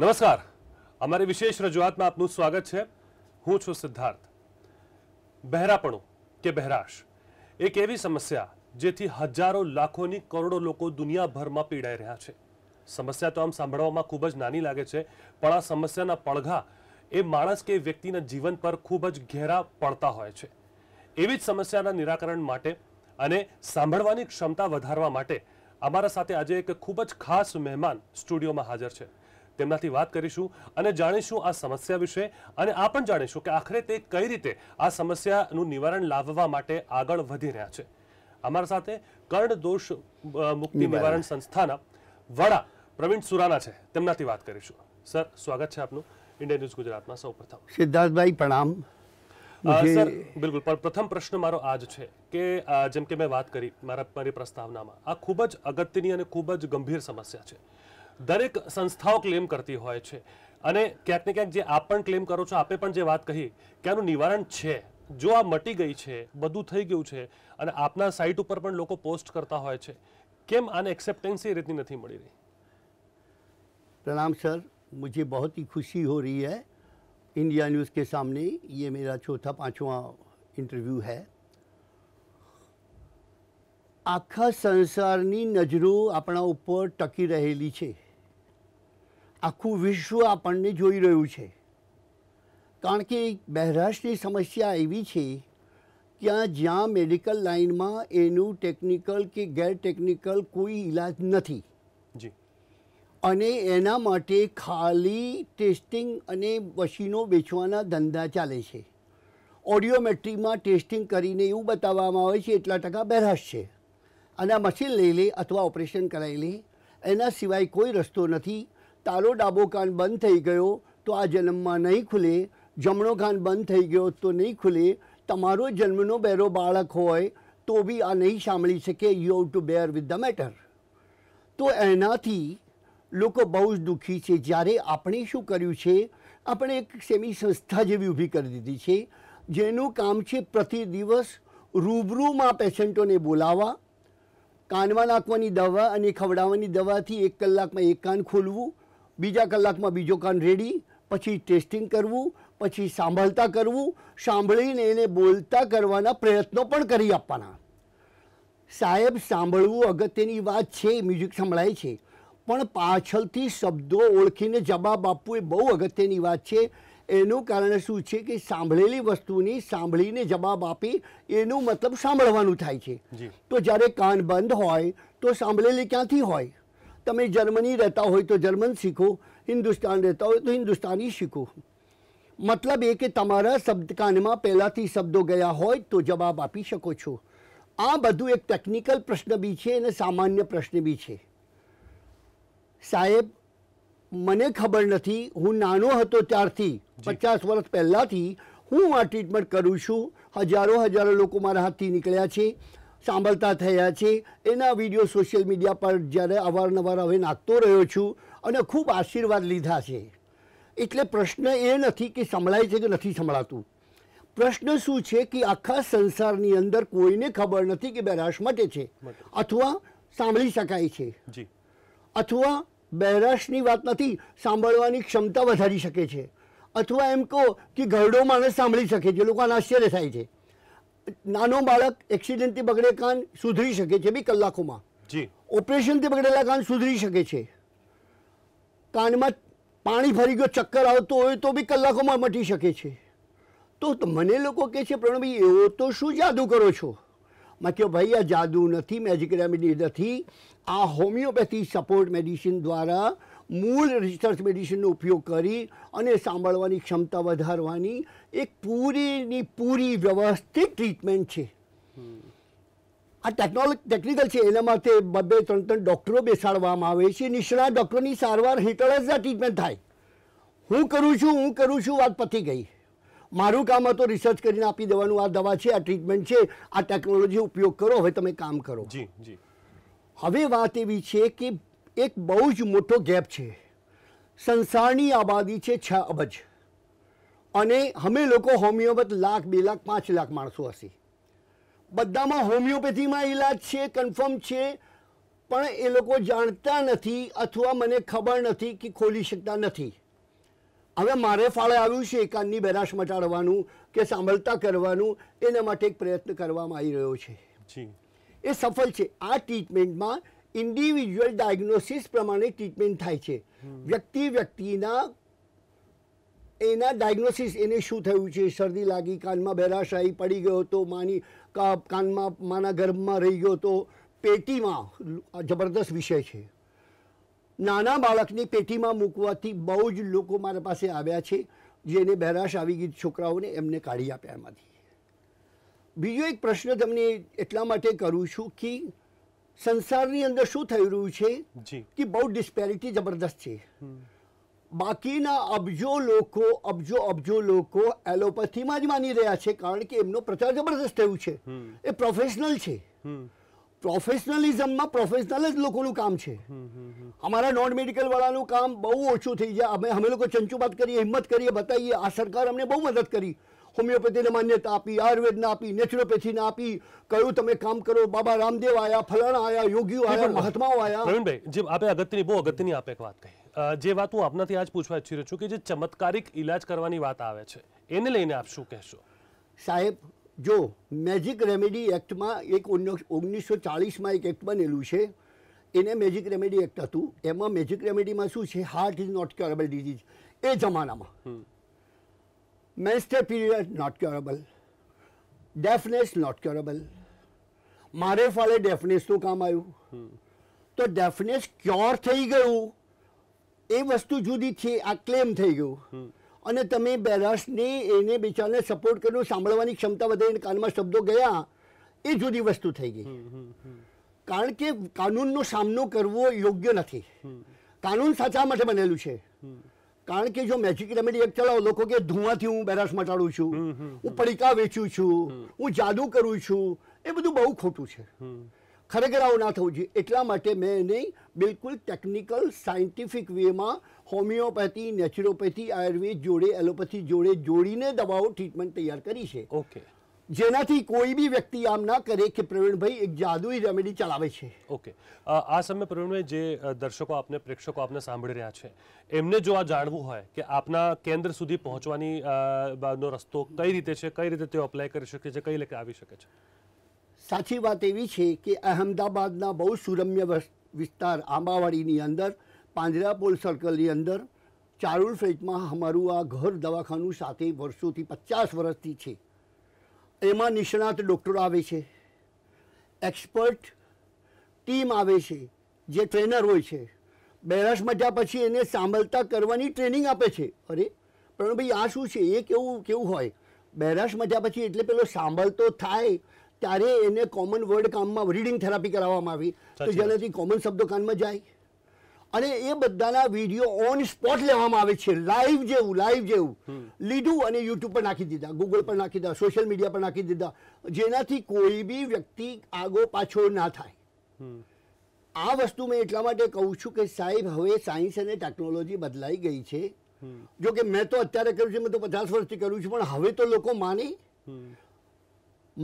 નમસ્કાર અમારી વિશેષ રજૂઆતમાં આપનું સ્વાગત છે હું છું સિદ્ધાર્થ બહેરાપણું કે બહેરાશ એક એવી સમસ્યા જેથી હજારો લાખોની કરોડો લોકો દુનિયાભરમાં પીડાઈ રહ્યા છે સમસ્યા તો આમ સાંભળવામાં ખૂબ જ નાની લાગે છે પણ આ સમસ્યાના પડઘા એ માણસ કે વ્યક્તિના જીવન પર ખૂબ જ ઘેરા પડતા હોય છે એવી જ સમસ્યાના નિરાકરણ માટે અને સાંભળવાની ક્ષમતા વધારવા માટે અમારા સાથે આજે એક ખૂબ જ ખાસ મહેમાન સ્ટુડિયોમાં હાજર છે તેમનાથી વાત કરીશું અને જાણીશું આ સમસ્યા વિશે અને આ પણ જાણીશું કે આખરે તે કઈ રીતે આ સમસ્યાનું નિવારણ લાવવા માટે આગળ વધી રહ્યા છે અમારા સાથે કર્ણ દોષ મુક્તિ નિવારણ સંસ્થાના વડા પ્રવીણ સુરાના છે તેમનાથી વાત કરીશું સર સ્વાગત છે આપનું ઇન્ડિયા ન્યૂઝ ગુજરાતમાં સૌ પ્રથમ સિદ્ધાર્થભાઈ પ્રણામ સર બિલકુલ પણ પ્રથમ પ્રશ્ન મારો આજ છે કે જેમ કે મેં વાત કરી મારા મારી પ્રસ્તાવનામાં આ ખૂબ જ અગત્યની અને ખૂબ જ ગંભીર સમસ્યા છે દરેક સંસ્થાઓ ક્લેમ કરતી હોય છે અને ક્યાંક ને ક્યાંક જે આપ પણ ક્લેમ કરો છો આપે પણ જે વાત કહી કે આનું નિવારણ છે જો આ મટી ગઈ છે બધું થઈ ગયું છે અને આપના સાઇટ ઉપર પણ લોકો પોસ્ટ કરતા હોય છે કેમ આને एक्सेप्टेंस ही રીતની નથી મળી રહી પ્રણામ સર मुझे बहुत ही खुशी हो रही है इंडिया न्यूज़ के सामने ये मेरा चौथा पांचवा ઇન્ટરવ્યૂ है આખા સંસારની નજરો આપણા ઉપર ટકી રહેલી છે આખું વિશ્વ આપણને જોઈ રહ્યું છે કારણ કે બહેરાશની સમસ્યા એવી છે ત્યાં જ્યાં મેડિકલ લાઇનમાં એનું ટેકનિકલ કે ગેરટેકનિકલ કોઈ ઇલાજ નથી જી અને એના માટે ખાલી ટેસ્ટિંગ અને મશીનો વેચવાના ધંધા ચાલે છે ઓડિયોમેટ્રીમાં ટેસ્ટિંગ કરીને એવું બતાવવામાં આવે છે એટલા ટકા બહેરાશ છે અને મશીન લઈ લે અથવા ઓપરેશન કરાવી લે એના સિવાય કોઈ રસ્તો નથી તારો ડાબો કાન બંધ થઈ ગયો તો આ જન્મમાં નહીં ખુલે જમણો કાન બંધ થઈ ગયો તો નહીં ખુલે તમારો જન્મનો બેરો બાળક હોય તો બી આ નહીં સાંભળી શકે you have to bear with the matter તો એનાથી લોકો બહુ જ દુઃખી છે જ્યારે આપણે શું કર્યું છે આપણે એક સેમી સંસ્થા જેવી ઊભી કરી દીધી છે જેનું કામ છે પ્રતિ દિવસ રૂબરૂમાં પેશન્ટોને બોલાવવા કાનમાં નાખવાની દવા અને ખવડાવવાની દવાથી એક કલાકમાં એક કાન ખોલવું બીજા કલાકમાં બીજો કાન રેડી પછી ટેસ્ટિંગ કરવું પછી સાંભળતા કરવું સાંભળીને એને બોલતા કરવાના પ્રયત્નો પણ કરી આપવાના સાહેબ સાંભળવું અગત્યની વાત છે મ્યુઝિક સંભળાય છે પણ પાછળથી શબ્દો ઓળખીને જવાબ આપવું એ બહુ અગત્યની વાત છે એનું કારણ શું છે કે સાંભળેલી વસ્તુની સાંભળીને જવાબ આપી એનું મતલબ સાંભળવાનું થાય છે તો જ્યારે કાન બંધ હોય તો સાંભળેલી ક્યાંથી હોય તમે જર્મની રહેતા હોય તો જર્મન શીખો હિન્દુસ્તાન રહેતા હોય તો હિન્દુસ્તાની શીખો મતલબ એ કે તમારા શબ્દકાનમાં પહેલાંથી શબ્દો ગયા હોય તો જવાબ આપી શકો છો આ બધું એક ટેકનિકલ પ્રશ્ન બી છે અને સામાન્ય પ્રશ્ન બી છે સાહેબ મને ખબર નથી હું નાનો હતો ત્યારથી પચાસ વર્ષ પહેલાંથી હું આ ટ્રીટમેન્ટ કરું છું હજારો હજારો લોકો મારા હાથથી નીકળ્યા છે સાંભળતા થયા છે એના વિડીયો સોશિયલ મીડિયા પર જ્યારે અવારનવાર હવે નાખતો રહ્યો છું અને ખૂબ આશીર્વાદ લીધા છે એટલે પ્રશ્ન એ નથી કે સંભળાય છે કે નથી સંભળાતું પ્રશ્ન શું છે કે આખા સંસારની અંદર કોઈને ખબર નથી કે બહેરાશ મટે છે અથવા સાંભળી શકાય છે અથવા બહેરાશની વાત નથી સાંભળવાની ક્ષમતા વધારી શકે છે અથવા એમ કહો કે ઘરડો માણસ સાંભળી શકે છે લોકોને આશ્ચર્ય થાય છે નાનો બાળક એક્સિડન્ટથી બગડે કાન સુધરી શકે છે બી કલાકોમાં ઓપરેશનથી બગડેલા કાન સુધરી શકે છે કાનમાં પાણી ફરી ગયો ચક્કર આવતો હોય તો બી કલાકોમાં મટી શકે છે તો મને લોકો કહે છે પ્રણભાઈ એવો તો શું જાદુ કરો છો મેં કહ્યું ભાઈ આ જાદુ નથી મેજિક રેમેડી નથી આ હોમિયોપેથી સપોર્ટ મેડિસિન દ્વારા મૂળ રિસર્ચ મેડિસિનનો ઉપયોગ કરી અને સાંભળવાની ક્ષમતા વધારવાની એક પૂરીની પૂરી વ્યવસ્થિત ટ્રીટમેન્ટ છે આ ટેકનોલોજી ટેકનિકલ છે એના માટે બબે ત્રણ ત્રણ ડૉક્ટરો બેસાડવામાં આવે છે નિષ્ણાત ડૉક્ટરની સારવાર હેઠળ જ આ ટ્રીટમેન્ટ થાય હું કરું છું હું કરું છું વાત પતી ગઈ મારું કામ હતું રિસર્ચ કરીને આપી દેવાનું આ દવા છે આ ટ્રીટમેન્ટ છે આ ટેકનોલોજી ઉપયોગ કરો હવે તમે કામ કરો જી હવે વાત એવી છે કે એક બહુ જ મોટો ગેપ છે સંસારની આબાદી છે છ અબજ અને અમે લોકો હોમિયોપેથ લાખ બે લાખ પાંચ લાખ માણસો હશે બધામાં હોમિયોપેથીમાં ઇલાજ છે કન્ફર્મ છે પણ એ લોકો જાણતા નથી અથવા મને ખબર નથી કે ખોલી શકતા નથી હવે મારે ફાળે આવ્યું છે કાનની બેરાશ મટાડવાનું કે સાંભળતા કરવાનું એના માટે એક પ્રયત્ન કરવામાં આવી રહ્યો છે એ સફળ છે આ ટ્રીટમેન્ટમાં ઇન્ડિવિજ્યુઅલ ડાયગ્નોસિસ પ્રમાણે ટ્રીટમેન્ટ થાય છે વ્યક્તિ વ્યક્તિના એના ડાયગ્નોસિસ એને શું થયું છે શરદી લાગી કાનમાં બેરાશાહી પડી ગયો હતો માની કાનમાં માના ગર્ભમાં રહી ગયો તો પેટીમાં જબરદસ્ત વિષય છે નાના બાળકને પેટીમાં મૂકવાથી બહુ જ લોકો મારા પાસે આવ્યા છે જેને બહેરાશ આવી ગઈ છોકરાઓને એમને કાઢી આપ્યા એમાંથી બીજો એક પ્રશ્ન તમને એટલા માટે કરું છું કે સંસારની અંદર શું થઈ રહ્યું છે કે બહુ ડિસ્પેરિટી જબરદસ્ત છે બાકીના અબજો લોકો અબજો અબજો લોકો એલોપેથીમાં જ માની રહ્યા છે કારણ કે એમનો પ્રચાર જબરદસ્ત થયું છે એ પ્રોફેશનલ છે પ્રોફેશનલિઝમમાં પ્રોફેશનલ જ લોકોનું કામ છે અમારા નોન મેડિકલ વાળાનું કામ બહુ ઓછું થઈ જાય અમે અમે લોકો ચંચુબાત કરીએ હિંમત કરીએ બતાવીએ આ સરકાર અમને બહુ મદદ કરી હોમિયોપેથીને માન્યતા આપી આયુર્વેદને આપી નેચરોપેથીને આપી કયું તમે કામ કરો બાબા રામદેવ આયા ફલાણા આયા યોગીઓ આયા મહાત્માઓ આયા પ્રવીણભાઈ જે આપે અગત્યની બહુ અગત્યની આપે એક વાત કહી જે વાત હું આપનાથી આજ પૂછવા ઈચ્છી રહ્યો છું કે જે ચમત્કારિક ઈલાજ કરવાની વાત આવે છે એને લઈને આપ શું કહેશો સાહેબ જો મેજિક રેમેડી એક્ટમાં એક ઓગણીસો ચાળીસમાં એક એક્ટ બનેલું છે એને મેજિક રેમેડી એક્ટ હતું એમાં મેજિક રેમેડીમાં શું છે heart is not curable disease એ જમાનામાં menstepenia not curable, deafness not curable. મારે ફાળે ડેફનેસનું કામ આવ્યું તો ડેફનેસ ક્યોર થઈ ગયું એ વસ્તુ જુદી છે આ ક્લેમ થઈ ગયું અને તમે બેરસને એને બિચારાને સપોર્ટ કર્યું સાંભળવાની ક્ષમતા વધારીને કાનમાં શબ્દો ગયા એ જુદી વસ્તુ થઈ ગઈ કારણ કે કાનૂનનો સામનો કરવો યોગ્ય નથી કાનૂન સાચા માટે બનેલું છે કારણ કે જો મેજિક રેમેડી એક ચલાવો લોકો કે ધુવાથી હું બેરાશ મટાડું છું હું પડીકા વેચું છું હું જાદુ કરું છું એ બધું બહુ ખોટું છે ખરેખર આવું ના થવું જોઈએ એટલા માટે મેં એને બિલકુલ ટેકનિકલ સાયન્ટિફિક વેમાં હોમિયોપેથી નેચરોપેથી આયુર્વેદ જોડે એલોપેથી જોડે જોડીને દવાઓ ટ્રીટમેન્ટ તૈયાર કરી છે ઓકે જેનાથી કોઈ બી વ્યક્તિ આમ ના કરે કે પ્રવીણભાઈ એક જાદુઈ રેમેડી ચલાવે છે ઓકે આ સમયે પ્રવીણભાઈ જે દર્શકો આપને પ્રેક્ષકો આપને સાંભળી રહ્યા છે એમને જો આ જાણવું હોય કે આપના કેન્દ્ર સુધી પહોંચવાની નો રસ્તો કઈ રીતે છે કઈ રીતે તેઓ અપ્લાય કરી શકે છે કઈ રીતે આવી શકે છે સાચી વાત એવી છે કે અહેમદાબાદના બહુ સુરમ્ય વિસ્તાર આંબાવાડીની અંદર પાંજરા પાંજરાપોલ સર્કલની અંદર ચારુલ ફેટમાં અમારું આ ઘર દવાખાનું સાથે વર્ષોથી પચાસ વર્ષથી છે એમાં નિષ્ણાત ડૉક્ટરો આવે છે એક્સપર્ટ ટીમ આવે છે જે ટ્રેનર હોય છે બહેરાશમાં જ્યાં પછી એને સાંભળતા કરવાની ટ્રેનિંગ આપે છે અરે પણ ભાઈ આ શું છે એ કેવું કેવું હોય બહેરાશમાં જ્યાં પછી એટલે પેલો સાંભળતો થાય ત્યારે એને કોમન વર્ડ કામમાં રીડિંગ થેરાપી કરાવવામાં આવી તો જેનાથી કોમન શબ્દો કાનમાં જાય અને એ બધાના વિડીયો ઓન સ્પોટ લેવામાં આવે છે લાઈવ જેવું લાઈવ જેવું લીધું અને યુટ્યુબ પર નાખી દીધા ગૂગલ પર નાખી દીધા સોશિયલ મીડિયા પર નાખી દીધા જેનાથી કોઈ બી વ્યક્તિ આગો પાછો ના થાય આ વસ્તુ મેં એટલા માટે કહું છું કે સાહેબ હવે સાયન્સ અને ટેકનોલોજી બદલાઈ ગઈ છે જો કે મેં તો અત્યારે કર્યું છે મેં તો પચાસ વર્ષથી કર્યું છું પણ હવે તો લોકો માની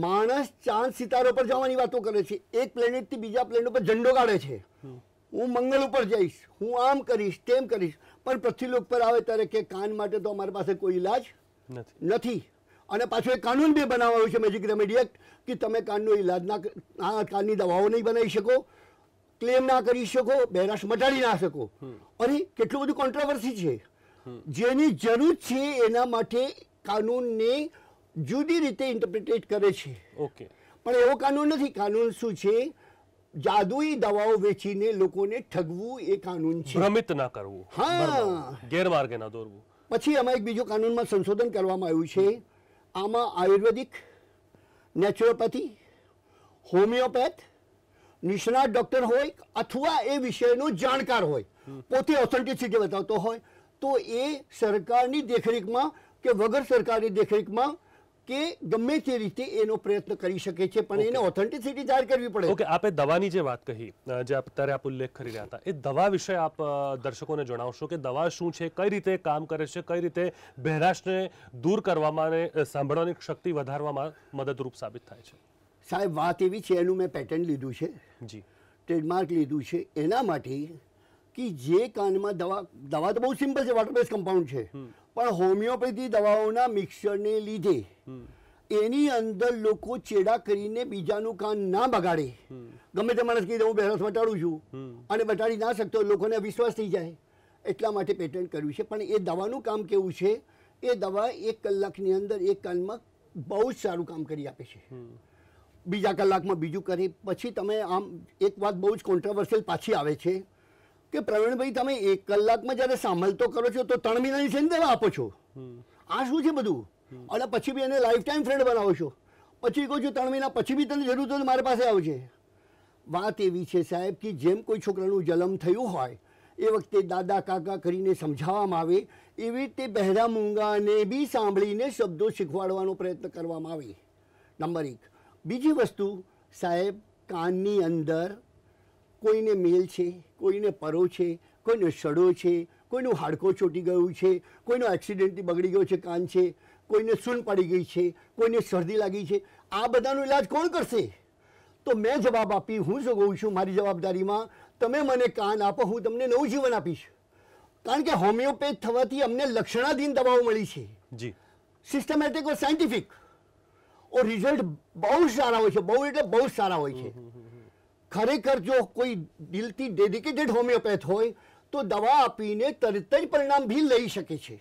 માણસ ચાંદ સિતારો પર જવાની વાતો કરે છે એક પ્લેનેટથી બીજા પ્લેનેટ પર ઝંડો કાઢે છે હું મંગળ ઉપર જઈશ હું આમ કરીશ તેમ કરીશ પણ પૃથ્વીલોક પર આવે ત્યારે કે કાન માટે તો અમારી પાસે કોઈ ઈલાજ નથી અને પાછું એ કાનૂન બી બનાવાયું છે મેજિક રેમેડી એક્ટ કે તમે કાનનો ઈલાજ ના આ કાનની દવાઓ નહીં બનાવી શકો ક્લેમ ના કરી શકો બહેરાશ મટાડી ના શકો અરે કેટલું બધું કોન્ટ્રાવર્સી છે જેની જરૂર છે એના માટે કાનૂનને જુદી રીતે ઇન્ટરપ્રિટેટ કરે છે ઓકે પણ એવો કાનૂન નથી કાનૂન શું છે જાદુઈ દવાઓ વેચીને લોકોને ઠગવું એ કાનૂન છે ભ્રમિત ના કરવું હા ગેરમાર્ગે ના દોરવું પછી આમાં એક બીજો કાનૂનમાં સંશોધન કરવામાં આવ્યું છે આમાં આયુર્વેદિક નેચરોપેથી હોમિયોપેથ નિષ્ણાત ડૉક્ટર હોય અથવા એ વિષયનો જાણકાર હોય પોતે ઓથેન્ટિસિટી બતાવતો હોય તો એ સરકારની દેખરેખમાં કે વગર સરકારની દેખરેખમાં કે ગમે તે રીતે એનો પ્રયત્ન કરી શકે છે પણ એને ઓથેન્ટિસિટી જાહેર કરવી પડે ઓકે આપે દવાની જે વાત કહી જે અત્યારે આપ ઉલ્લેખ કરી રહ્યા હતા એ દવા વિશે આપ દર્શકોને જણાવશો કે દવા શું છે કઈ રીતે કામ કરે છે કઈ રીતે બહેરાશને દૂર કરવામાં અને સાંભળવાની શક્તિ વધારવામાં મદદરૂપ સાબિત થાય છે સાહેબ વાત એવી છે એનું મેં પેટર્ન લીધું છે જી ટ્રેડમાર્ક લીધું છે એના માટે કે જે કાનમાં દવા દવા તો બહુ સિમ્પલ છે વોટર બેઝ કમ્પાઉન્ડ છે પણ હોમિયોપેથી દવાઓના મિક્સરને લીધે એની અંદર લોકો ચેડા કરીને બીજાનું કાન ના બગાડે ગમે તે માણસ કહીને હું બેરસ વટાડું છું અને બટાડી ના શકતો લોકોને વિશ્વાસ થઈ જાય એટલા માટે પેટન્ટ કર્યું છે પણ એ દવાનું કામ કેવું છે એ દવા એક કલાકની અંદર એક કાનમાં બહુ જ સારું કામ કરી આપે છે બીજા કલાકમાં બીજું કરી પછી તમે આમ એક વાત બહુ જ કોન્ટ્રાવર્સિયલ પાછી આવે છે કે પ્રવીણભાઈ તમે એક કલાકમાં જ્યારે સાંભળતો કરો છો તો ત્રણ મહિનાની છે ને આપો છો આ શું છે બધું અને પછી બી એને લાઈફ ટાઈમ ફ્રેન્ડ બનાવો છો પછી કહો છો ત્રણ મહિના પછી બી તને જરૂર તો મારી પાસે આવજે વાત એવી છે સાહેબ કે જેમ કોઈ છોકરાનું જલમ થયું હોય એ વખતે દાદા કાકા કરીને સમજાવવામાં આવે એવી રીતે બહેરા મૂંગાને બી સાંભળીને શબ્દો શીખવાડવાનો પ્રયત્ન કરવામાં આવે નંબર એક બીજી વસ્તુ સાહેબ કાનની અંદર કોઈને મેલ છે કોઈને પરો છે કોઈનો સડો છે કોઈનું હાડકો ચોટી ગયું છે કોઈનો એક્સિડન્ટથી બગડી ગયો છે કાન છે કોઈને સૂન પડી ગઈ છે કોઈને શરદી લાગી છે આ બધાનો ઈલાજ કોણ કરશે તો મેં જવાબ આપી હું શું કહું છું મારી જવાબદારીમાં તમે મને કાન આપો હું તમને નવું જીવન આપીશ કારણ કે હોમિયોપેથ થવાથી અમને લક્ષણાધીન દવાઓ મળી છે જી સિસ્ટમેટિક ઓર સાયન્ટિફિક ઓ રિઝલ્ટ બહુ સારા હોય છે બહુ એટલે બહુ સારા હોય છે ખરેખર જો કોઈ દિલથી ડેડિકેટેડ હોમિયોપેથ હોય તો દવા આપીને તરત જ પરિણામ બી લઈ શકે છે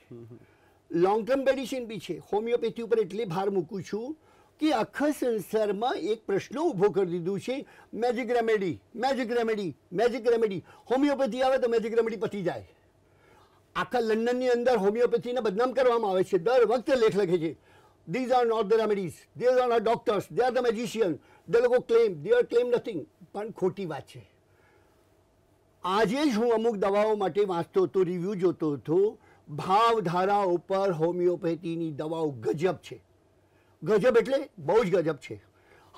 લોંગ ટર્મ મેડિસિન બી છે હોમિયોપેથી ઉપર એટલે ભાર મૂકું છું કે આખા સંસારમાં એક પ્રશ્ન ઊભો કરી દીધું છે magic remedy magic remedy magic remedy homeopathy આવે તો મેજિક રેમેડી પતી જાય આખા લંડનની અંદર હોમિયોપેથીને બદનામ કરવામાં આવે છે દર વખતે લેખ લખે છે these are not the remedies these are not doctors they are the magician the લોકો claim they are claim nothing પણ ખોટી વાત છે આજે જ હું અમુક દવાઓ માટે વાંચતો હતો રિવ્યૂ જોતો હતો ભાવધારા ઉપર હોમિયોપેથીની દવાઓ ગજબ છે ગજબ એટલે બહુ જ ગજબ છે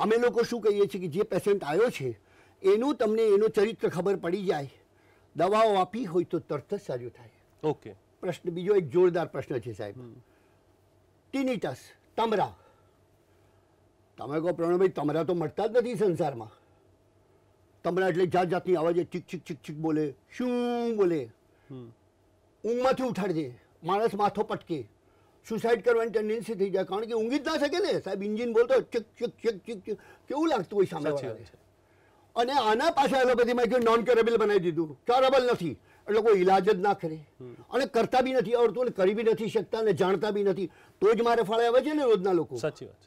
અમે લોકો શું કહીએ છીએ કે જે પેશન્ટ આવ્યો છે એનું તમને એનું ચરિત્ર ખબર પડી જાય દવાઓ આપી હોય તો તરત જ સારું થાય ઓકે પ્રશ્ન બીજો એક જોરદાર પ્રશ્ન છે સાહેબ ટિનિટસ તમરા તમે કહો પ્રણવભાઈ તમરા તો મળતા જ નથી સંસારમાં તમરા એટલે જાત જાતની અવાજે ચીક ચીક ચીક ચીક બોલે શું બોલે ઊંઘમાંથી ઉઠાડજે માણસ માથો પટકે સુસાઇડ કરવાની ટેન્ડન્સી થઈ જાય કારણ કે ઊંઘી જ ના શકે ને સાહેબ ઇન્જિન બોલતો ચીક ચીક ચીક ચીક ચીક કેવું લાગતું હોય સામે અને આના પાછા એલોપેથીમાં કે નોન ક્યુરેબલ બનાવી દીધું ક્યુરેબલ નથી એટલે કોઈ ઇલાજ જ ના કરે અને કરતા બી નથી આવડતું અને કરી બી નથી શકતા અને જાણતા બી નથી તો જ મારે ફાળે આવે છે ને રોજના લોકો સાચી વાત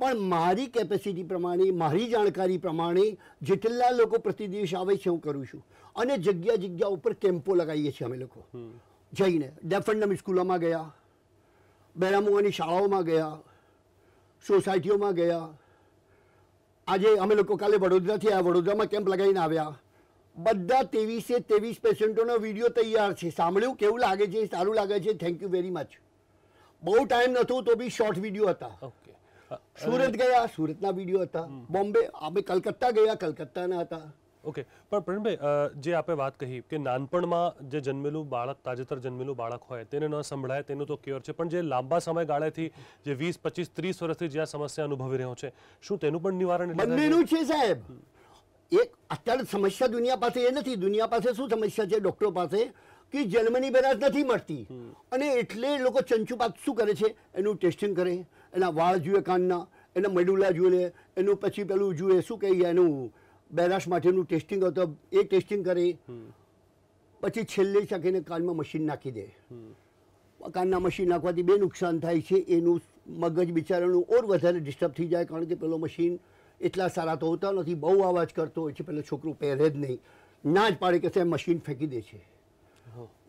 પણ મારી કેપેસિટી પ્રમાણે મારી જાણકારી પ્રમાણે જેટલા લોકો પ્રતિ આવે છે હું કરું છું અને જગ્યા જગ્યા ઉપર કેમ્પો લગાવીએ છીએ અમે લોકો જઈને ડેફન્ડમ સ્કૂલોમાં ગયા બેરામુવાની શાળાઓમાં ગયા સોસાયટીઓમાં ગયા આજે અમે લોકો કાલે વડોદરાથી આવ્યા વડોદરામાં કેમ્પ લગાવીને આવ્યા બધા ત્રેવીસે ત્રેવીસ પેશન્ટોનો વિડીયો તૈયાર છે સાંભળ્યું કેવું લાગે છે સારું લાગે છે થેન્ક યુ વેરી મચ બહુ ટાઈમ નહોતો તો બી શોર્ટ વિડીયો હતા oh. સુરત ગયા સુરતના વિડીયો હતા બોમ્બે અમે કલકત્તા ગયા કલકત્તાના હતા ઓકે પણ પ્રવીણભાઈ જે આપણે વાત કહી કે નાનપણમાં જે જન્મેલું બાળક તાજેતર જન્મેલું બાળક હોય તેને ન સંભળાય તેનું તો ક્યોર છે પણ જે લાંબા સમય ગાળેથી જે વીસ પચીસ ત્રીસ વર્ષથી જે આ સમસ્યા અનુભવી રહ્યો છે શું તેનું પણ નિવારણ બંનેનું છે સાહેબ એક અત્યારે સમસ્યા દુનિયા પાસે એ નથી દુનિયા પાસે શું સમસ્યા છે ડૉક્ટરો પાસે કે જન્મની બેરાજ નથી મળતી અને એટલે લોકો ચંચુપાત શું કરે છે એનું ટેસ્ટિંગ કરે એના વાળ જુએ કાનના એના મેડુલા જુએ એનું પછી પેલું જુએ શું કહીએ એનું બેરાશ માટેનું ટેસ્ટિંગ હતું એ ટેસ્ટિંગ કરી પછી છેલ્લે શકીને કાનમાં મશીન નાખી દે કાનના મશીન નાખવાથી બે નુકસાન થાય છે એનું મગજ બિચારાનું ઓર વધારે ડિસ્ટર્બ થઈ જાય કારણ કે પેલો મશીન એટલા સારા તો હોતા નથી બહુ અવાજ કરતો હોય છે પેલો છોકરો પહેરે જ નહીં ના જ પાડે કે સાહેબ મશીન ફેંકી દે છે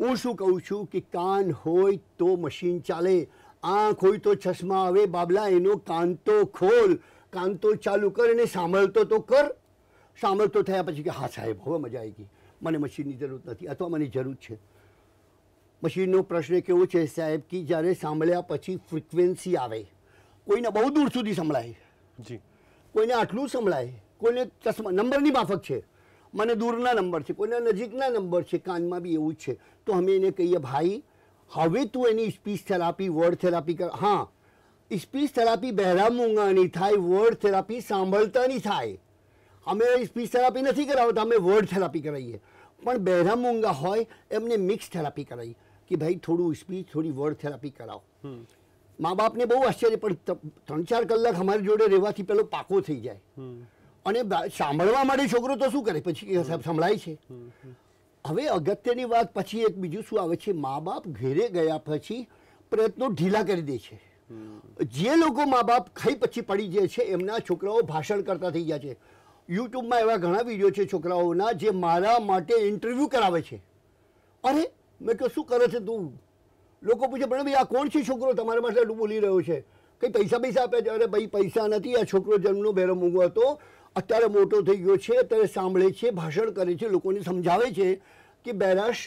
હું શું કહું છું કે કાન હોય તો મશીન ચાલે આંખ કોઈ તો ચશ્મા આવે બાબલા એનો કાન કાંતો ખોલ તો ચાલુ કર અને સાંભળતો તો કર સાંભળતો થયા પછી કે હા સાહેબ હવે મજા આવી ગઈ મને મશીનની જરૂર નથી અથવા મને જરૂર છે મશીનનો પ્રશ્ન કેવો છે સાહેબ કે જ્યારે સાંભળ્યા પછી ફ્રિકવન્સી આવે કોઈને બહુ દૂર સુધી સંભળાય જી કોઈને આટલું સંભળાય કોઈને ચશ્મા નંબરની માફક છે મને દૂરના નંબર છે કોઈને નજીકના નંબર છે કાનમાં બી એવું જ છે તો અમે એને કહીએ ભાઈ હવે તું એની સ્પીચ થેરાપી વર્ડ થેરાપી કર હા સ્પીચ થેરાપી બહેરા મૂંગાની થાય વર્ડ થેરાપી સાંભળતાની થાય અમે સ્પીચ થેરાપી નથી કરાવતા અમે વર્ડ થેરાપી કરાવીએ પણ બહેરા મૂંગા હોય એમને મિક્સ થેરાપી કરાવી કે ભાઈ થોડું સ્પીચ થોડી વર્ડ થેરાપી કરાવો મા બાપને બહુ આશ્ચર્ય પણ ત્રણ ચાર કલાક અમારી જોડે રહેવાથી પેલો પાકો થઈ જાય અને સાંભળવા માટે છોકરો તો શું કરે પછી સંભળાય છે હવે અગત્યની વાત પછી એક બીજું શું આવે છે મા બાપ ઘેરે ગયા પછી પ્રયત્નો ઢીલા કરી દે છે જે લોકો મા બાપ ખાઈ પછી પડી જાય છે એમના છોકરાઓ ભાષણ કરતા થઈ ગયા છે યુટ્યુબમાં એવા ઘણા વિડીયો છે છોકરાઓના જે મારા માટે ઇન્ટરવ્યૂ કરાવે છે અરે મેં કહ્યું શું કરે છે તું લોકો પૂછે પણ ભાઈ આ કોણ છે છોકરો તમારા માટે બોલી રહ્યો છે કંઈ પૈસા પૈસા આપે છે અરે ભાઈ પૈસા નથી આ છોકરો જન્મનો બેરો મૂંગો હતો અત્યારે મોટો થઈ ગયો છે અત્યારે સાંભળે છે ભાષણ કરે છે લોકોને સમજાવે છે કે બેરાશ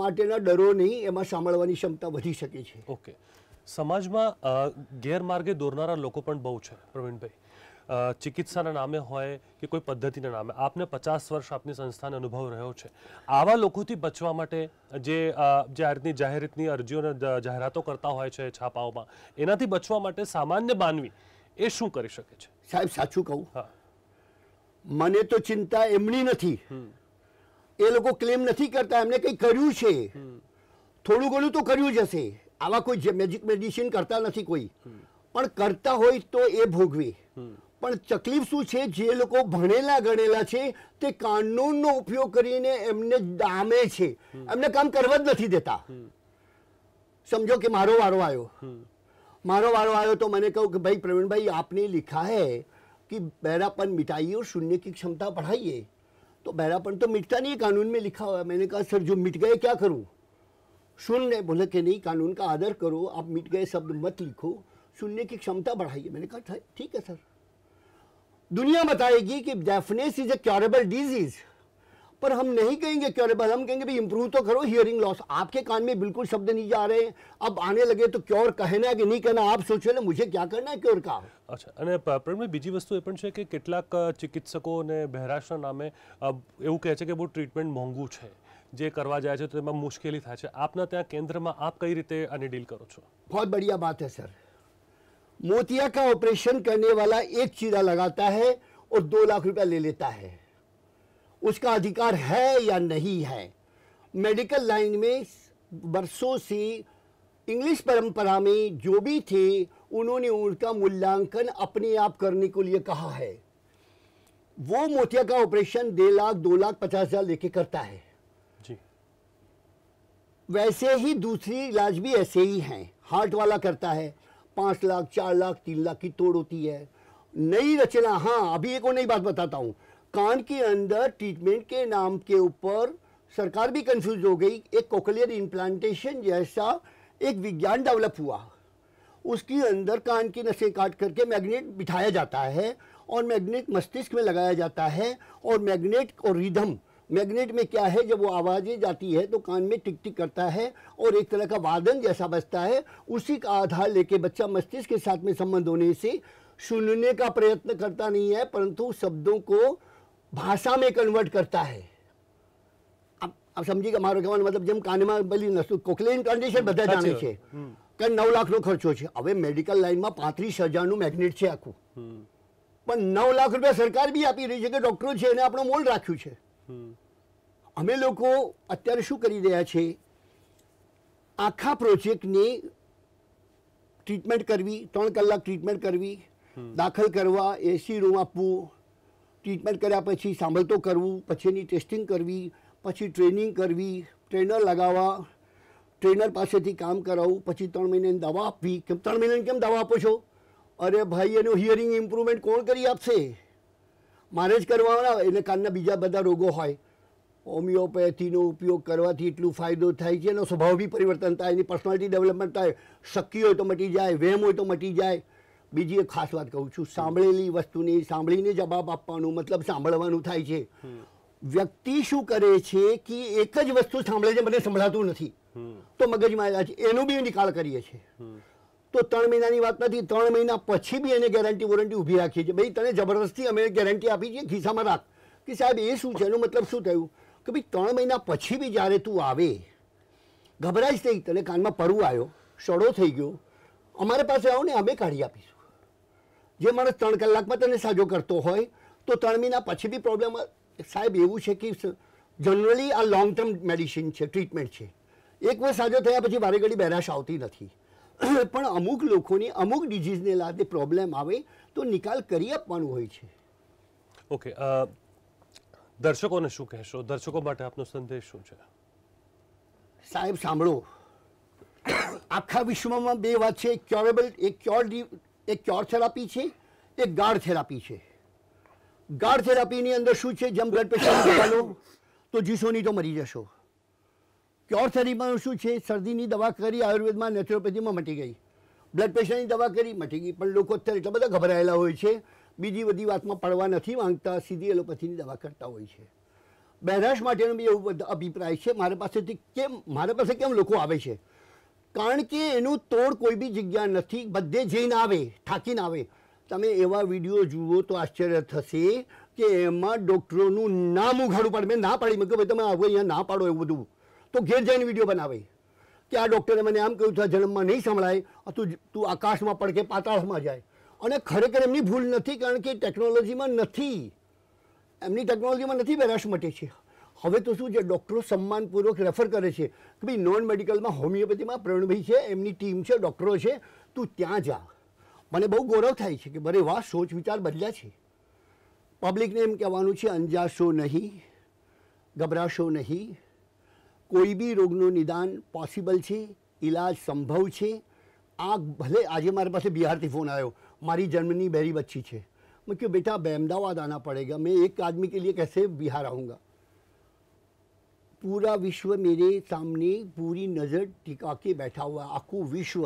માટેના ડરો નહીં એમાં સાંભળવાની ક્ષમતા વધી શકે છે ઓકે સમાજમાં ગેરમાર્ગે દોરનારા લોકો પણ બહુ છે પ્રવીણભાઈ ચિકિત્સાના નામે હોય કે કોઈ પદ્ધતિના નામે આપને પચાસ વર્ષ આપની સંસ્થાને અનુભવ રહ્યો છે આવા લોકોથી બચવા માટે જે જે આ જાહેરાતની અરજીઓને જાહેરાતો કરતા હોય છે છાપાઓમાં એનાથી બચવા માટે સામાન્ય માનવી એ શું કરી શકે છે સાહેબ સાચું કહું હા મને તો ચિંતા એમની નથી એ લોકો ક્લેમ નથી કરતા એમને કંઈ કર્યું છે થોડું ઘણું તો કર્યું જ હશે આવા કોઈ મેજિક મેડિસિન કરતા નથી કોઈ પણ કરતા હોય તો એ ભોગવી પણ તકલીફ શું છે જે લોકો ભણેલા ગણેલા છે તે કાનૂનનો ઉપયોગ કરીને એમને દામે છે એમને કામ કરવા જ નથી દેતા સમજો કે મારો વારો આવ્યો મારો વારો આવ્યો તો મને કહું કે ભાઈ પ્રવીણભાઈ આપની લિખા હૈ कि बहरापन मिटाइए और सुनने की क्षमता बढ़ाइए तो बहरापन तो मिटता नहीं है कानून में लिखा हुआ है मैंने कहा सर जो मिट गए क्या करूँ सुन ले बोले कि नहीं कानून का आदर करो आप मिट गए शब्द मत लिखो सुनने की क्षमता बढ़ाइए मैंने कहा ठीक है सर दुनिया बताएगी कि deafness is a curable disease पर हम नहीं कहेंगे कि अरे पर हम कहेंगे भाई इंप्रूव तो करो हियरिंग लॉस आपके कान में बिल्कुल शब्द नहीं जा रहे हैं अब आने लगे तो क्योंर कहना है कि नहीं कहना आप सोचिए मुझे क्या करना है क्योंर का अच्छा और प्रेम में બીજી વસ્તુ એ પણ છે કે કેટલાય ચિકિત્સકોને બહેરાશના નામે હવે એવું કહે છે કે બહુ ટ્રીટમેન્ટ મોંગું છે જે કરવા જાય છે તો તેમાં મુશ્કેલી થાય છે આપના ત્યાં કેન્દ્રમાં આપ કઈ રીતે આની ડીલ કરો છો બહુત બઢિયા વાત હે સર મોતીયા કા ઓપરેશન કરને વાલા એક ચીડા લગાતા હે ઓર 2 લાખ રૂપિયા લે લેતા હે उसका अधिकार है या नहीं है मेडिकल लाइन में बरसों से इंग्लिश परंपरा में जो भी थे उन्होंने उनका मूल्यांकन अपने आप करने के लिए कहा है वो मोतिया का ऑपरेशन डेढ़ लाख दो लाख पचास हजार लेके करता है जी वैसे ही दूसरी इलाज भी ऐसे ही हैं हार्ट वाला करता है पांच लाख चार लाख तीन लाख की तोड़ होती है नई रचना हाँ अभी एक और नई बात बताता हूँ कान के अंदर ट्रीटमेंट के नाम के ऊपर सरकार भी कंफ्यूज हो गई एक कोकलियर इम्प्लांटेशन जैसा एक विज्ञान डेवलप हुआ उसके अंदर कान की नसें काट करके मैग्नेट बिठाया जाता है और मैग्नेट मस्तिष्क में लगाया जाता है और मैग्नेट और रिधम मैग्नेट में क्या है जब वो आवाज़ें जाती है तो कान में टिक टिक करता है और एक तरह का वादन जैसा बजता है उसी का आधार लेके बच्चा मस्तिष्क के साथ में संबंध होने से सुनने का प्रयत्न करता नहीं है परंतु शब्दों को ભાષા મેં કન્વર્ટ કરતા હે આપ સમજી કે મારો કહેવાનો મતલબ જેમ કાનમાં બલી નસું કોકલેન કન્ડિશન બધા જાણે છે કે નવ લાખનો ખર્ચો છે હવે મેડિકલ લાઇનમાં પાંત્રીસ હજારનું મેગ્નેટ છે આખું પણ નવ લાખ રૂપિયા સરકાર બી આપી રહી છે કે ડૉક્ટરો છે એને આપણો મોલ રાખ્યું છે અમે લોકો અત્યારે શું કરી રહ્યા છે આખા પ્રોજેક્ટની ટ્રીટમેન્ટ કરવી ત્રણ કલાક ટ્રીટમેન્ટ કરવી દાખલ કરવા એસી રૂમ આપવું ટ્રીટમેન્ટ કર્યા પછી સાંભળતો કરવું પછી એની ટેસ્ટિંગ કરવી પછી ટ્રેનિંગ કરવી ટ્રેનર લગાવવા ટ્રેનર પાસેથી કામ કરાવવું પછી ત્રણ મહિનાની દવા આપવી કેમ ત્રણ મહિનાની કેમ દવા આપો છો અરે ભાઈ એનું હિયરિંગ ઇમ્પ્રુવમેન્ટ કોણ કરી આપશે મારે જ કરવાના એટલે કાનના બીજા બધા રોગો હોય હોમિયોપેથીનો ઉપયોગ કરવાથી એટલું ફાયદો થાય છે એનો સ્વભાવ બી પરિવર્તન થાય એની પર્સનાલિટી ડેવલપમેન્ટ થાય શક્કી હોય તો મટી જાય વેમ હોય તો મટી જાય બીજી એક ખાસ વાત કહું છું સાંભળેલી વસ્તુની સાંભળીને જવાબ આપવાનું મતલબ સાંભળવાનું થાય છે વ્યક્તિ શું કરે છે કે એક જ વસ્તુ સાંભળે છે મને સંભળાતું નથી તો મગજમાં આવ્યા છે એનો બી નિકાલ કરીએ છીએ તો ત્રણ મહિનાની વાત નથી ત્રણ મહિના પછી બી એને ગેરંટી વોરંટી ઊભી રાખીએ છીએ ભાઈ તને જબરદસ્તી અમે ગેરંટી આપી છે ખિસ્સામાં રાખ કે સાહેબ એ શું છે એનું મતલબ શું થયું કે ભાઈ ત્રણ મહિના પછી બી જ્યારે તું આવે ગભરાશ થઈ તને કાનમાં પડવું આવ્યો સડો થઈ ગયો અમારે પાસે આવો ને અમે કાઢી આપીશું જે માણસ ત્રણ કલાકમાં તેને સાજો કરતો હોય તો ત્રણ મહિના પછી બી પ્રોબ્લેમ સાહેબ એવું છે કે જનરલી આ લોંગ ટર્મ મેડિસિન છે ટ્રીટમેન્ટ છે એક વાર સાજો થયા પછી વારે ઘડી બેરાશ આવતી નથી પણ અમુક લોકોની અમુક ડિઝીઝને લાગે પ્રોબ્લેમ આવે તો નિકાલ કરી આપવાનું હોય છે ઓકે દર્શકોને શું કહેશો દર્શકો માટે આપનો સંદેશ શું છે સાહેબ સાંભળો આખા વિશ્વમાં બે વાત છે એક ક્યોરેબલ એક ક્યોર એક ક્યોર થેરાપી છે એક ગાઢ થેરાપી છે ગાઢ થેરાપીની અંદર શું છે જેમ બ્લડ પ્રેશર ચાલો તો જીસોની તો મરી જશો ક્યોર થેરાપીમાં શું છે શરદીની દવા કરી આયુર્વેદમાં નેચરોપેથીમાં મટી ગઈ બ્લડ પ્રેશરની દવા કરી મટી ગઈ પણ લોકો અત્યારે એટલા બધા ગભરાયેલા હોય છે બીજી બધી વાતમાં પડવા નથી માંગતા સીધી એલોપેથીની દવા કરતા હોય છે બહેરાશ માટેનો બી એવું અભિપ્રાય છે મારા પાસેથી કેમ મારા પાસે કેમ લોકો આવે છે કારણ કે એનું તોડ કોઈ બી જગ્યા નથી બધે જઈને આવે થાકીને આવે તમે એવા વિડીયો જુઓ તો આશ્ચર્ય થશે કે એમાં ડૉક્ટરોનું નામ ઉઘાડું પાડે મેં ના પાડી મેં કે ભાઈ તમે આવો અહીંયા ના પાડો એવું બધું તો ઘેર જઈને વિડીયો બનાવે કે આ ડૉક્ટરે મને આમ કહ્યું છે જન્મમાં નહીં સંભળાય તું તું આકાશમાં કે પાતાળમાં જાય અને ખરેખર એમની ભૂલ નથી કારણ કે ટેકનોલોજીમાં નથી એમની ટેકનોલોજીમાં નથી બે રસ મટે છે ખડે તો સુજે ડોકરો સન્માન પૂરોક રેફર કરે છે કે ભઈ નોન મેડિકલ માં હોમિયોપેથી માં પ્રણુભાઈ છે એમની ટીમ છે ડોકરો છે તું ત્યાં જા મને બહુ ગૌરવ થાય છે કે બરે વાસ સોચ વિચાર બદલા છે પબ્લિકને એમ કહેવાનું છે અંજાશો નહીં ગભરાશો નહીં કોઈ ભી રોગનો નિદાન પોસિબલ છે इलाज સંભવ છે આ ભલે આજે મારી પાસે બિહારીથી ફોન આવ્યો મારી જર્નની બેરી બચ્ચી છે મે કે બેટા બેમદાવા દाना પડેગા મે એક આદમી કે લિયે કૈસે બિહારાહુંગા पूरा विश्व मेरे सामने पूरी नज़र टिका के बैठा हुआ आखू विश्व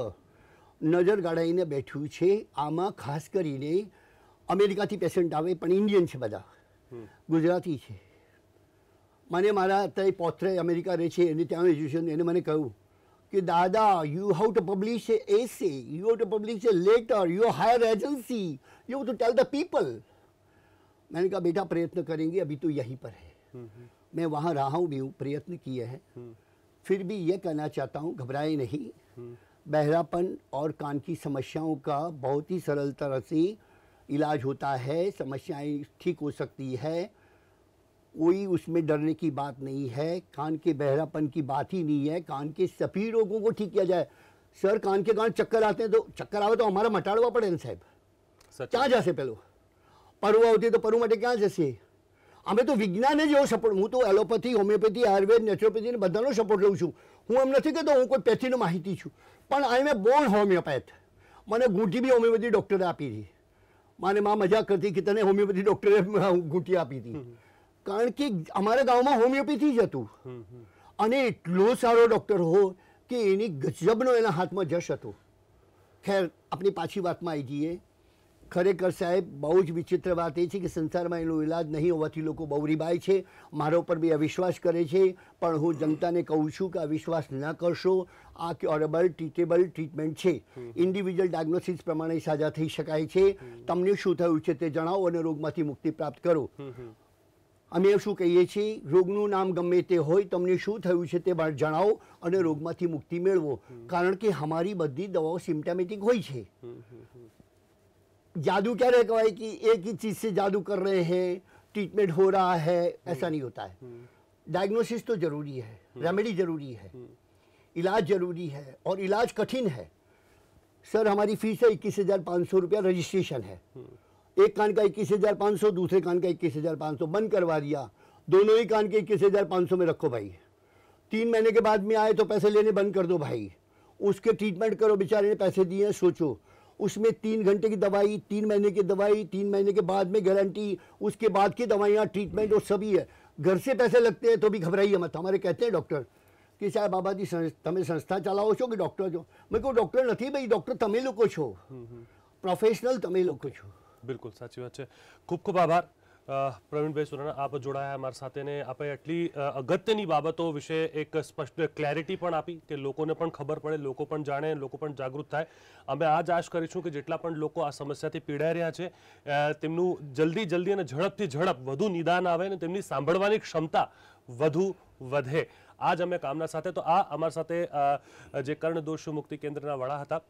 नज़र गाड़ी ने बैठू छे आमा खास कर अमेरिका थी पेशेंट आए पर इंडियन छे बदा हम्म। गुजराती छे मैंने मारा अत्य पौत्र अमेरिका रहे छे त्या एजुकेशन ने मैंने कहू कि दादा you how to publish a say you how to publish a letter you hire agency you to tell the people मैंने कहा बेटा प्रयत्न करेंगे अभी तो यहीं पर है हम्म, हम्म। मैं वहाँ रहा हूँ भी हूँ प्रयत्न किए हैं हम्म। फिर भी ये कहना चाहता हूँ घबराए नहीं हम्म। बहरापन और कान की समस्याओं का बहुत ही सरल तरह से इलाज होता है समस्याएं ठीक हो सकती है कोई उसमें डरने की बात नहीं है कान के बहरापन की बात ही नहीं है कान के सभी रोगों को ठीक किया जाए सर कान के कान चक्कर आते हैं तो चक्कर आवे तो हमारा मटाड़वा पड़े ना साहब क्या जैसे पहलो परुआ होती है तो परुआ मटे क्या जैसे અમે તો વિજ્ઞાને જેવો સપોર્ટ હું તો એલોપેથી હોમિયોપેથી આયુર્વેદ નેચરોપેથી બધાનો સપોર્ટ લઉં છું હું એમ નથી કહેતો હું કોઈ પેથીનો માહિતી છું પણ આઈ મેં બોર્ન હોમિયોપેથ મને ગૂંઠી બી હોમિયોપેથી ડૉક્ટરે આપી હતી મને માં મજાક કરતી કે તને હોમિયોપેથી ડૉક્ટરે ગૂંઠી આપી હતી કારણ કે અમારા ગામમાં હોમિયોપેથી જ હતું અને એટલો સારો ડૉક્ટર હો કે એની ગજબનો એના હાથમાં જશ હતો ખેર આપણી પાછી વાતમાં આવી જઈએ ખરેખર સાહેબ બહુ જ વિચિત્ર વાત એ છે કે સંસારમાં એનો ઇલાજ નહીં હોવાથી લોકો બહુ રીબાય છે મારા ઉપર બી અવિશ્વાસ કરે છે પણ હું જનતાને કહું છું કે અવિશ્વાસ ન કરશો આ ક્યોરેબલ ટ્રીટેબલ ટ્રીટમેન્ટ છે ઇન્ડિવિજ્યુઅલ ડાયગ્નોસિસ પ્રમાણે સાજા થઈ શકાય છે તમને શું થયું છે તે જણાવો અને રોગમાંથી મુક્તિ પ્રાપ્ત કરો અમે શું કહીએ છીએ રોગનું નામ ગમે તે હોય તમને શું થયું છે તે જણાવો અને રોગમાંથી મુક્તિ મેળવો કારણ કે અમારી બધી દવાઓ સિમ્ટમેટિક હોય છે जादू क्या रहेगा भाई कि एक ही चीज़ से जादू कर रहे हैं ट्रीटमेंट हो रहा है ऐसा नहीं होता है डायग्नोसिस हम्म। तो ज़रूरी है रेमेडी हम्म। ज़रूरी है हम्म। इलाज ज़रूरी है और इलाज कठिन है सर हमारी फीस है इक्कीस हज़ार पाँच सौ रुपया रजिस्ट्रेशन है एक कान का इक्कीस हज़ार पाँच सौ दूसरे कान का इक्कीस हज़ार पाँच सौ बंद करवा दिया दोनों ही कान के इक्कीस हज़ार पाँच सौ में रखो भाई तीन महीने के बाद में आए तो पैसे लेने बंद कर दो भाई उसके ट्रीटमेंट करो बेचारे ने पैसे दिए हैं सोचो उसमें तीन घंटे की दवाई तीन महीने की दवाई तीन महीने के बाद में गारंटी उसके बाद की दवाइयाँ ट्रीटमेंट और सभी है घर से पैसे लगते हैं तो भी घबराइए मत हमारे कहते हैं डॉक्टर कि चाहे बाबा जी તમે संस्था चलाओ छो कि डॉक्टर છો मेरे को डॉक्टर नहीं भाई डॉक्टर तमें लोग छो प्रोफेशनल तमें लोग छो बिल्कुल સાચી बात है खूब खूब आभार પ્રવીણભાઈ સુરાણા આપ જોડાયા અમારી સાથે ને આપણે એટલી અગત્યની બાબતો વિશે એક સ્પષ્ટ ક્લેરિટી પણ આપી કે લોકોને પણ ખબર પડે લોકો પણ જાણે લોકો પણ જાગૃત થાય અમે આ જ આશ કરીશું કે જેટલા પણ લોકો આ સમસ્યાથી પીડાઈ રહ્યા છે તેમનું જલ્દી જલ્દી અને ઝડપથી ઝડપ વધુ નિદાન આવે અને તેમની સાંભળવાની ક્ષમતા વધુ વધે આ જ અમે કામના સાથે તો આ અમારી સાથે જે કર્ણ દોષ મુક્તિ કેન્દ્રના વડા હતા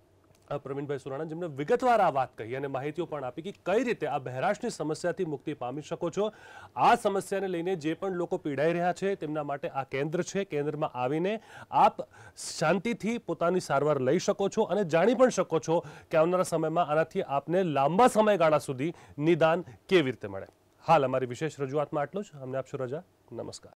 પ્રવીણભાઈ સુરાણા જેમને વિગતવાર આ વાત કહી અને માહિતીઓ પણ આપી કે કઈ રીતે આ બહેરાશની સમસ્યાથી મુક્તિ પામી શકો છો આ સમસ્યાને લઈને જે પણ લોકો પીડાઈ રહ્યા છે તેમના માટે આ કેન્દ્ર છે કેન્દ્રમાં આવીને આપ શાંતિથી પોતાની સારવાર લઈ શકો છો અને જાણી પણ શકો છો કે આવનારા સમયમાં આનાથી આપને લાંબા સમયગાળા સુધી નિદાન કેવી રીતે મળે હાલ અમારી વિશેષ રજૂઆતમાં આટલું જ અમને આપશો રજા નમસ્કાર